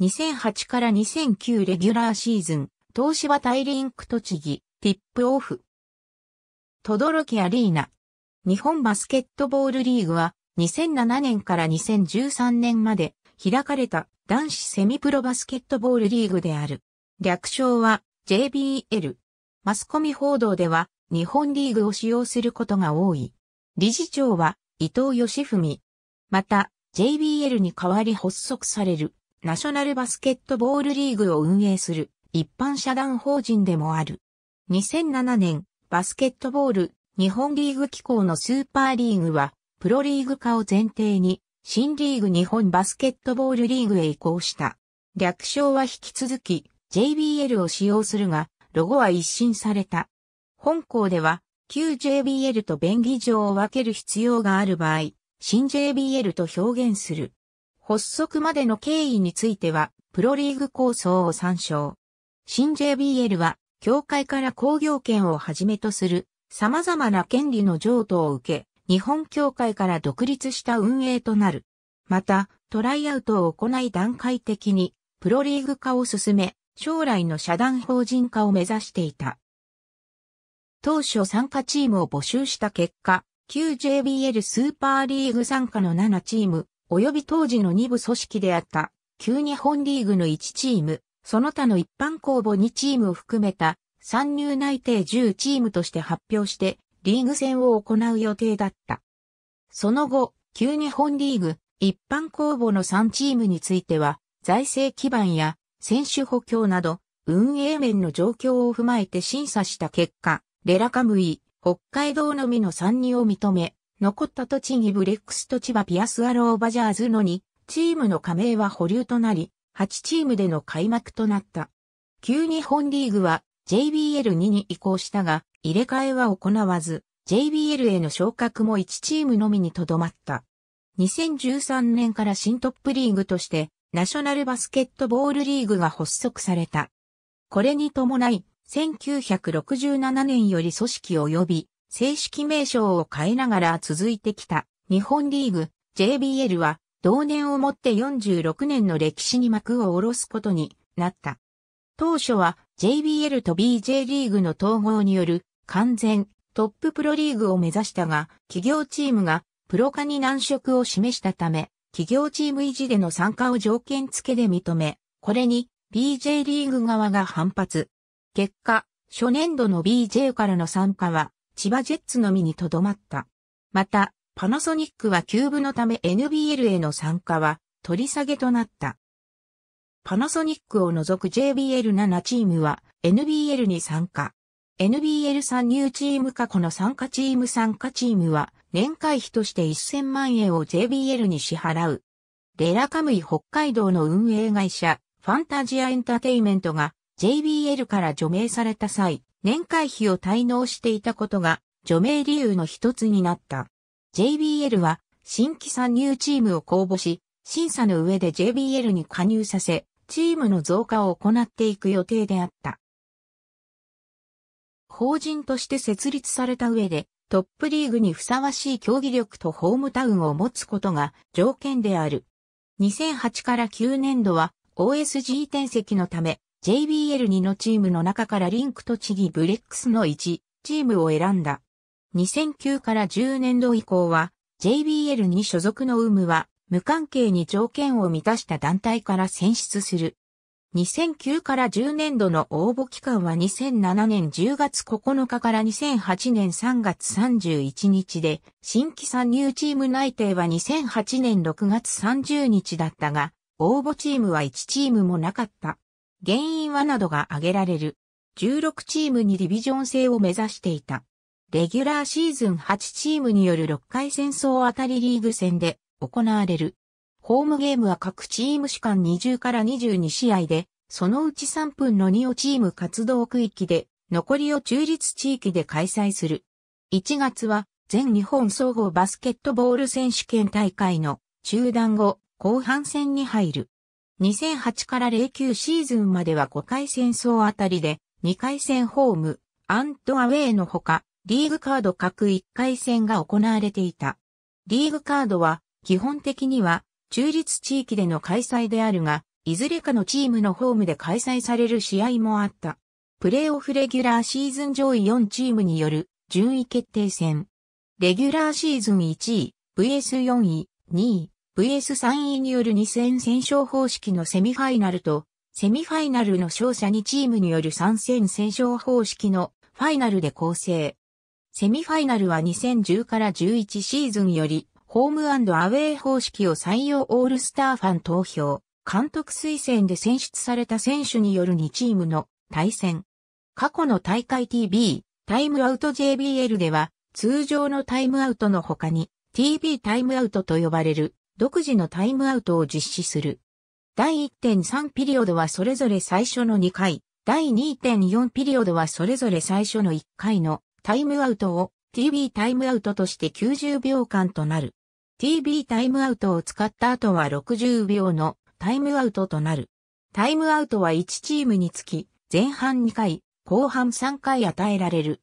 2008から2009レギュラーシーズン、東芝大リンク栃木、ティップオフ。とどろきアリーナ。日本バスケットボールリーグは、2007年から2013年まで開かれた男子セミプロバスケットボールリーグである。略称は JBL。マスコミ報道では日本リーグを使用することが多い。理事長は伊藤義文。また JBL に代わり発足されるナショナルバスケットボールリーグを運営する一般社団法人でもある。2007年、バスケットボール日本リーグ機構のスーパーリーグは、プロリーグ化を前提に、新リーグ日本バスケットボールリーグへ移行した。略称は引き続き JBL を使用するが、ロゴは一新された。本校では、旧 JBL と便宜上を分ける必要がある場合、新 JBL と表現する。発足までの経緯については、プロリーグ構想を参照。新 JBL は、協会から工業権をはじめとする、様々な権利の譲渡を受け、日本協会から独立した運営となる。また、トライアウトを行い段階的に、プロリーグ化を進め、将来の社団法人化を目指していた。当初参加チームを募集した結果、旧 JBL スーパーリーグ参加の7チーム、及び当時の2部組織であった、旧日本リーグの1チーム、その他の一般公募2チームを含めた、参入内定10チームとして発表して、リーグ戦を行う予定だった。その後、旧日本リーグ、一般公募の3チームについては、財政基盤や選手補強など、運営面の状況を踏まえて審査した結果、レラカムイ、北海道のみの参入を認め、残った栃木ブレックスと千葉ピアスアローバジャーズの2チームの加盟は保留となり、8チームでの開幕となった。旧日本リーグは JBL2 に移行したが、入れ替えは行わず、JBL への昇格も1チームのみにとどまった。2013年から新トップリーグとして、ナショナルバスケットボールリーグが発足された。これに伴い、1967年より組織及び正式名称を変えながら続いてきた日本リーグ JBL は同年をもって46年の歴史に幕を下ろすことになった。当初は JBL と BJ リーグの統合による完全トッププロリーグを目指したが、企業チームがプロ化に難色を示したため、企業チーム維持での参加を条件付けで認め、これに BJ リーグ側が反発。結果、初年度の BJ からの参加は千葉ジェッツのみにとどまった。また、パナソニックはキューブのため NBL への参加は取り下げとなった。パナソニックを除く JBL7 チームは NBL に参加。NBL 参入チーム過去の参加チーム参加チームは年会費として1000万円を JBL に支払う。レラカムイ北海道の運営会社ファンタジアエンターテイメントが JBL から除名された際、年会費を滞納していたことが除名理由の一つになった。JBL は新規参入チームを公募し、審査の上で JBL に加入させ、チームの増加を行っていく予定であった。法人として設立された上で、トップリーグにふさわしい競技力とホームタウンを持つことが条件である。2008から9年度は OSG 転籍のため JBL2 のチームの中からリンク栃木ブレックスの1チームを選んだ。2009から10年度以降は JBL 2所属の有無は無関係に条件を満たした団体から選出する。2009から10年度の応募期間は2007年10月9日から2008年3月31日で、新規参入チーム内定は2008年6月30日だったが、応募チームは1チームもなかった。原因はなどが挙げられる。16チームにディビジョン制を目指していた。レギュラーシーズン8チームによる6回戦争あたりリーグ戦で行われる。ホームゲームは各チーム主間20から22試合で、そのうち3分の2をチーム活動区域で、残りを中立地域で開催する。1月は全日本総合バスケットボール選手権大会の中断後、後半戦に入る。2008から09シーズンまでは5回戦争当たりで、2回戦ホーム、アンドアウェイのほか、リーグカード各1回戦が行われていた。リーグカードは、基本的には、中立地域での開催であるが、いずれかのチームのホームで開催される試合もあった。プレーオフレギュラーシーズン上位4チームによる順位決定戦。レギュラーシーズン1位、VS4 位、2位、VS3 位による2戦戦勝方式のセミファイナルと、セミファイナルの勝者2チームによる3戦戦勝方式のファイナルで構成。セミファイナルは2010から11シーズンより、ホームアウェイ方式を採用オールスターファン投票、監督推薦で選出された選手による2チームの対戦。過去の大会 TB、タイムアウト JBL では、通常のタイムアウトの他に、TB タイムアウトと呼ばれる独自のタイムアウトを実施する。第1.3ピリオドはそれぞれ最初の2回、第2.4ピリオドはそれぞれ最初の1回のタイムアウトを TB タイムアウトとして90秒間となる。TB タイムアウトを使った後は60秒のタイムアウトとなる。タイムアウトは1チームにつき、前半2回、後半3回与えられる。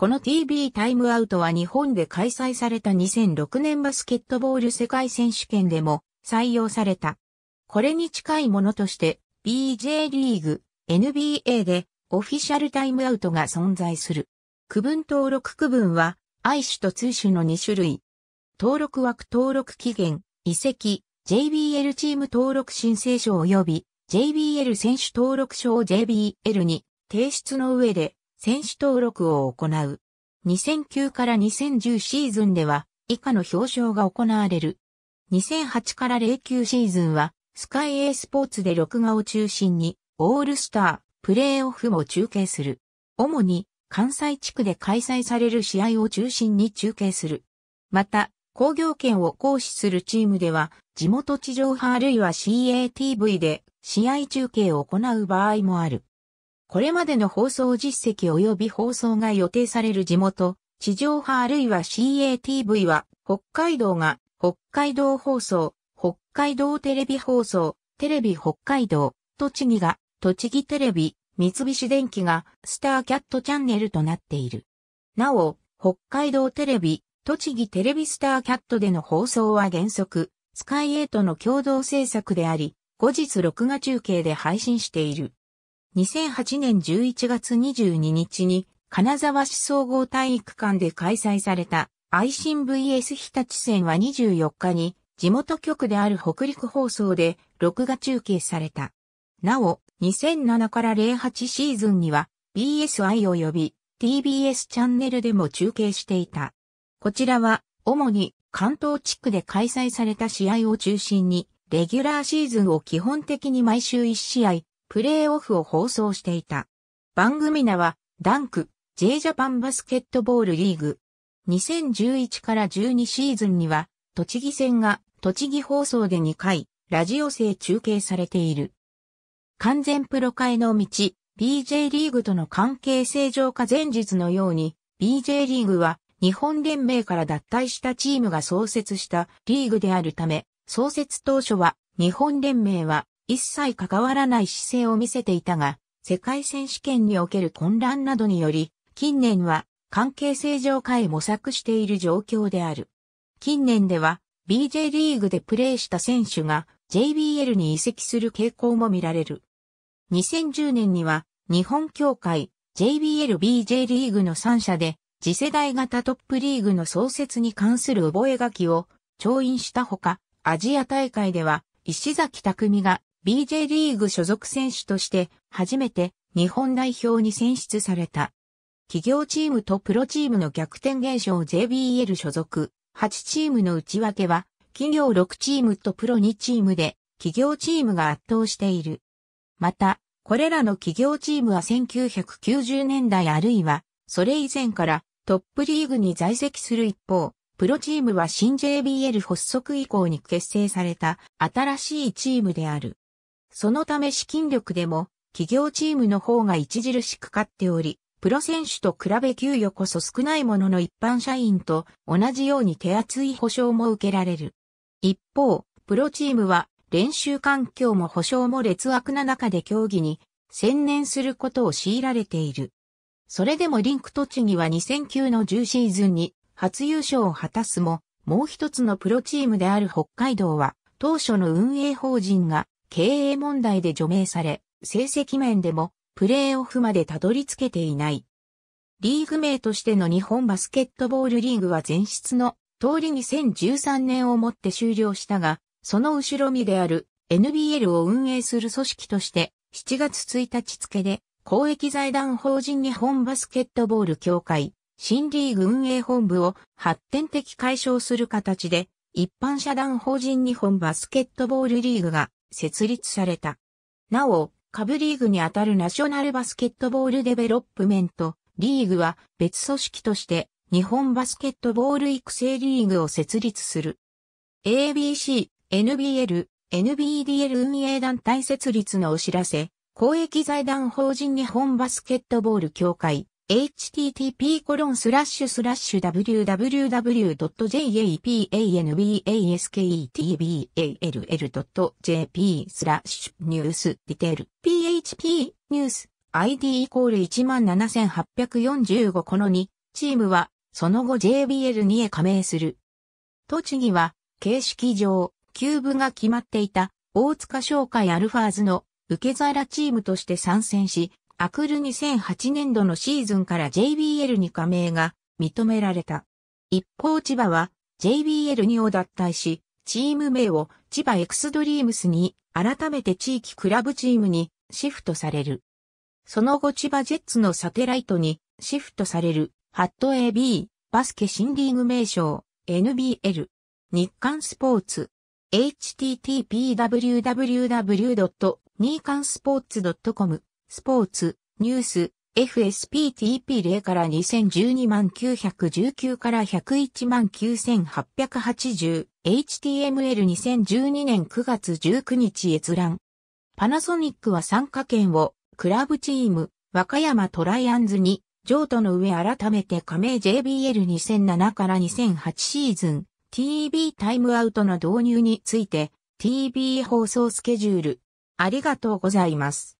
この TV タイムアウトは日本で開催された2006年バスケットボール世界選手権でも採用された。これに近いものとして BJ リーグ、NBA でオフィシャルタイムアウトが存在する。区分登録区分は、愛種と通種の2種類。登録枠登録期限、移籍、JBL チーム登録申請書及び JBL 選手登録書を JBL に提出の上で選手登録を行う。2009から2010シーズンでは以下の表彰が行われる。2008から09シーズンはスカイエースポーツで録画を中心にオールスター、プレーオフも中継する。主に関西地区で開催される試合を中心に中継する。また、工業圏を行使するチームでは、地元地上波あるいは CATV で試合中継を行う場合もある。これまでの放送実績及び放送が予定される地元、地上波あるいは CATV は、北海道が、北海道放送、北海道テレビ放送、テレビ北海道、栃木が、栃木テレビ、三菱電機が、スターキャットチャンネルとなっている。なお、北海道テレビ、栃木テレビスターキャットでの放送は原則、スカイエイトの共同制作であり、後日録画中継で配信している。2008年11月22日に、金沢市総合体育館で開催された、愛心 VS 日立戦は24日に、地元局である北陸放送で、録画中継された。なお、2007から08シーズンには、BSI 及び TBS チャンネルでも中継していた。こちらは、主に関東地区で開催された試合を中心に、レギュラーシーズンを基本的に毎週1試合、プレーオフを放送していた。番組名は、ダンク、J ジャパンバスケットボールリーグ。2011から12シーズンには、栃木戦が栃木放送で2回、ラジオ制中継されている。完全プロ会の道、BJ リーグとの関係正常化前日のように、BJ リーグは日本連盟から脱退したチームが創設したリーグであるため、創設当初は日本連盟は一切関わらない姿勢を見せていたが、世界選手権における混乱などにより、近年は関係正常化へ模索している状況である。近年では BJ リーグでプレーした選手が JBL に移籍する傾向も見られる。2010年には日本協会 JBLBJ リーグの3社で次世代型トップリーグの創設に関する覚書を調印したほか、アジア大会では石崎匠が BJ リーグ所属選手として初めて日本代表に選出された。企業チームとプロチームの逆転現象 JBL 所属8チームの内訳は企業6チームとプロ2チームで企業チームが圧倒している。また、これらの企業チームは1990年代あるいはそれ以前からトップリーグに在籍する一方、プロチームは新 JBL 発足以降に結成された新しいチームである。そのため資金力でも、企業チームの方が著しく勝っており、プロ選手と比べ給与こそ少ないものの一般社員と同じように手厚い保証も受けられる。一方、プロチームは練習環境も保証も劣悪な中で競技に専念することを強いられている。それでもリンク栃木は2009の10シーズンに初優勝を果たすも、もう一つのプロチームである北海道は当初の運営法人が経営問題で除名され、成績面でもプレーオフまでたどり着けていない。リーグ名としての日本バスケットボールリーグは前室の通り2013年をもって終了したが、その後ろ身である NBL を運営する組織として7月1日付で公益財団法人日本バスケットボール協会新リーグ運営本部を発展的解消する形で一般社団法人日本バスケットボールリーグが設立された。なお、下部リーグにあたるナショナルバスケットボールデベロップメントリーグは別組織として日本バスケットボール育成リーグを設立する。ABC、NBL、NBDL 運営団体設立のお知らせ、公益財団法人日本バスケットボール協会、h t t p w w w j a p a n b a s k e t a l l j p スラッシュニュースディテール php ニュース ID イコール17845この2チームはその後 JBL にへ加盟する。栃木は形式上キューブが決まっていた大塚商会アルファーズの受け皿チームとして参戦しアクル2008年度のシーズンから JBL に加盟が認められた。一方千葉は JBL 2を脱退し、チーム名を千葉エクスドリームスに改めて地域クラブチームにシフトされる。その後千葉ジェッツのサテライトにシフトされるハット AB バスケ新リーグ名称 NBL 日刊スポーツ h t t p w w w 日刊スポーツ c o m スポーツ、ニュース、FSPTP0 から2012万919から101 9880、HTML2012 年9月19日閲覧。パナソニックは参加権を、クラブチーム、和歌山トライアンズに、譲渡の上改めて加盟 JBL2007 から2008シーズン、TB タイムアウトの導入について、TB 放送スケジュール。ありがとうございます。